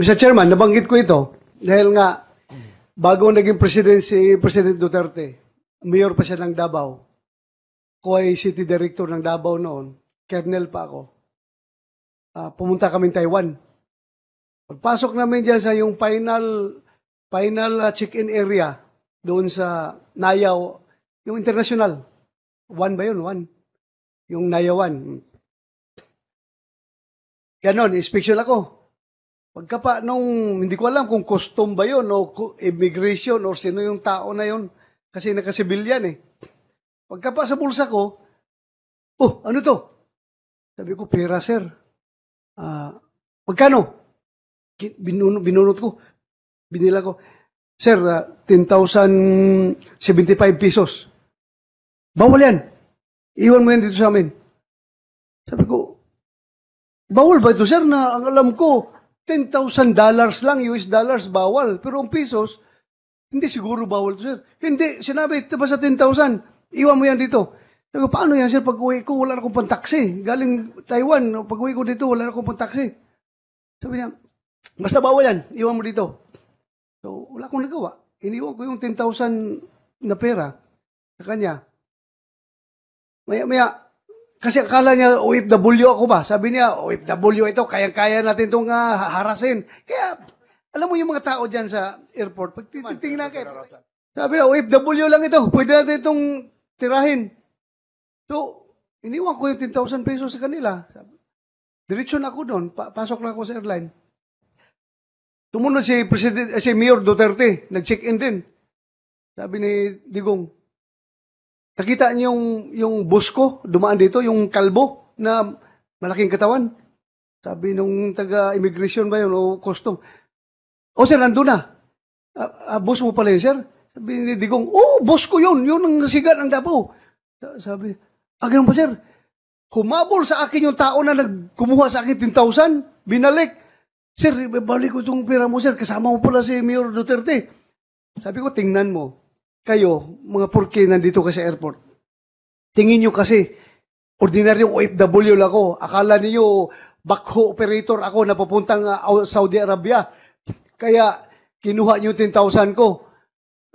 Mr. Chairman, nabanggit ko ito dahil nga bago naging president si President Duterte, mayor pa siya ng Davao. Ko ay city director ng Davao noon, kernel pa ako. Uh, pumunta kami Taiwan. Pagpasok namin diyan sa yung final final ah, check-in area doon sa Nayaw, yung international. One ba yun? One. Yung Nayawan. Ganon, inspection ako Pagka pa, nung, hindi ko alam kung custom ba yun o immigration or sino yung tao na yun kasi nakasibilyan eh. Pagka pa sa bulsa ko, oh, ano to? Sabi ko, pera sir. Uh, ah, Pagkano? Binunot, binunot ko, binila ko, sir, uh, ah, 10,075 pesos. Bawal yan. Iwan mo yan dito sa amin. Sabi ko, bawal ba ito sir na ang alam ko, 10,000 dollars lang, US dollars, bawal. Pero ang pesos, hindi siguro bawal to, sir. Hindi, sinabi, ba sa 10,000, iwan mo yan dito. Sabi paano yan, sir? Pag uwi ko, wala na akong pantaksi. Galing Taiwan, pag uwi ko dito, wala na akong pantaksi. Sabi niya, basta bawal yan, iwan mo dito. So, wala akong nagawa. Iniwan ko yung 10,000 na pera sa kanya. Maya-maya, kasi akala niya OFW ako ba? Sabi niya, OFW ito, kayang kaya natin itong uh, harasin. Kaya, alam mo yung mga tao dyan sa airport, pag titingnan kayo, sabi na, OFW lang ito, pwede natin itong tirahin. So, iniwan ko yung 10,000 pesos sa kanila. Diretso na ako doon, pa- pasok na ako sa airline. Tumunod si President, eh, si Mayor Duterte, nag-check-in din. Sabi ni Digong, Nakita niyo yung, yung busko dumaan dito, yung kalbo na malaking katawan. Sabi nung taga-immigration ba yun o custom, O sir, nandun na. Uh, uh, boss mo pala yun, sir? Sabi ni Digong, oh, boss ko yun. Yun ang sigat ng dapo. Sabi, ah, ganun ba, sir? Humabol sa akin yung tao na nagkumuha sa akin 10,000. Binalik. Sir, balik ko itong pera mo, sir. Kasama mo pala si Mayor Duterte. Sabi ko, tingnan mo kayo, mga porke nandito ka sa airport, tingin nyo kasi, ordinaryong OFW lang ako. Akala niyo backhoe operator ako na papuntang ah, Saudi Arabia. Kaya, kinuha nyo 10,000 ko.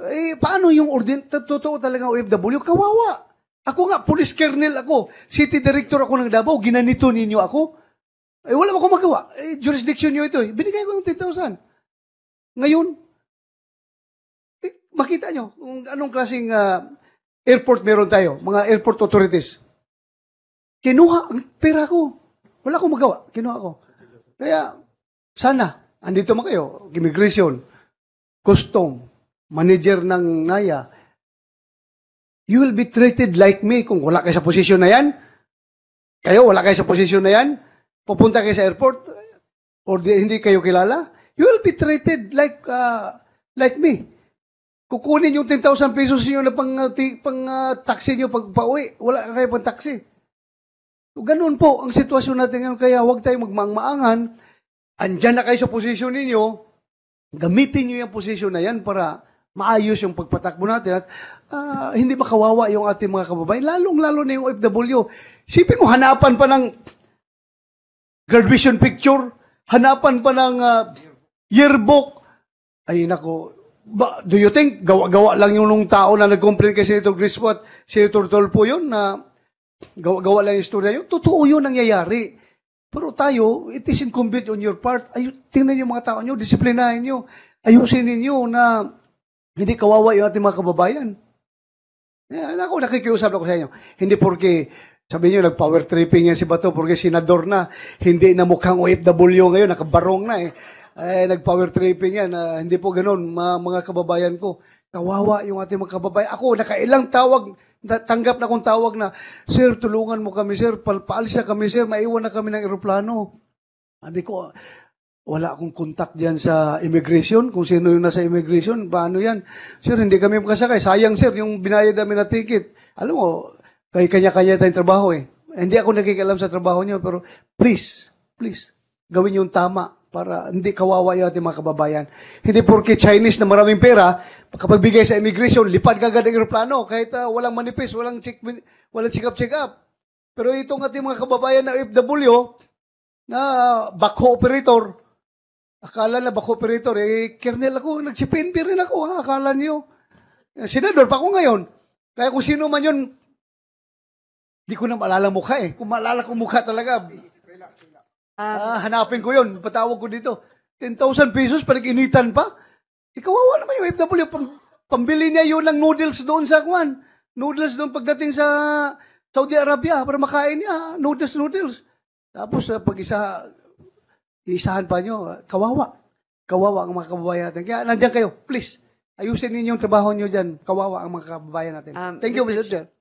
Eh, paano yung ordin... Totoo talaga OFW? Kawawa. Ako nga, police colonel ako. City director ako ng Davao. Ginanito ninyo ako. Eh, wala akong magawa. Eh, jurisdiction nyo ito. Eh. Binigay ko ng 10,000. Ngayon, makita nyo kung anong klaseng uh, airport meron tayo, mga airport authorities. Kinuha ang pera ko. Wala akong magawa. Kinuha ko. Kaya, sana, andito man kayo, immigration, custom, manager ng NAYA, you will be treated like me kung wala kayo sa posisyon na yan. Kayo, wala kayo sa posisyon na yan. Pupunta kayo sa airport or di, hindi kayo kilala. You will be treated like uh, like me. Kukunin yung 10,000 pesos niyo na pang, ah, pang uh, taxi niyo pag pauwi. Wala na kayo pang taxi. So, ganun po ang sitwasyon natin ngayon. Kaya huwag tayong magmangmaangan. Andyan na kayo sa posisyon ninyo. Gamitin niyo yung posisyon na yan para maayos yung pagpatakbo natin at uh, hindi makawawa yung ating mga kababayan, lalong-lalo na yung OFW. Sipin mo, hanapan pa ng graduation picture, hanapan pa ng uh, yearbook. Ay nako, ba, do you think gawa-gawa lang yung nung tao na nag-complain kay Senator Griswo at Senator Tolpo yun na gawa-gawa lang yung istorya yun? Totoo yun nangyayari. Pero tayo, it is incumbent on your part. Ay, tingnan yung mga tao nyo, disiplinahin nyo, ayusin ninyo na hindi kawawa yung ating mga kababayan. Eh, Yan, ako, nakikiusap ako sa inyo. Hindi porque sabi niyo nag-power tripping yan si Bato porque senador na, hindi na mukhang OFW ngayon, nakabarong na eh ay eh, nag-power tripping yan. Uh, hindi po ganun, mga, mga kababayan ko. Kawawa yung ating mga kababayan. Ako, nakailang tawag, tanggap na akong tawag na, Sir, tulungan mo kami, Sir. Pal paalis na kami, Sir. Maiwan na kami ng eroplano. Sabi ko, wala akong contact diyan sa immigration, kung sino yung nasa immigration, paano yan? Sir, hindi kami makasakay. Sayang, sir, yung binayad namin na ticket. Alam mo, kay kanya-kanya tayong trabaho eh. Hindi ako nakikialam sa trabaho niyo, pero please, please, gawin yung tama para hindi kawawa yung ating mga kababayan. Hindi porke Chinese na maraming pera, kapag bigay sa immigration, lipad ka agad ng aeroplano kahit uh, walang manipis, walang check, walang check up, check up. Pero itong ating mga kababayan na OFW, na backhoe operator, akala na backhoe operator, eh, kernel ako, nagsipinpi rin ako, ha? akala niyo. Eh, senador pa ko ngayon. Kaya kung sino man yun, di ko na maalala mukha eh. Kung maalala ko mukha talaga, Um, ah, hanapin ko yun. Patawag ko dito. 10,000 pesos, panag-initan pa. Ikawawa naman yung FW. Pang, pambili niya yun ng noodles doon sa Kwan. Noodles doon pagdating sa Saudi Arabia para makain niya. Noodles, noodles. Tapos uh, pag isa, isahan pa niyo, ah, kawawa. Kawawa ang mga kababayan natin. Kaya nandiyan kayo, please. Ayusin ninyo yung trabaho niyo dyan. Kawawa ang mga kababayan natin. Um, Thank you, Mr. Chair.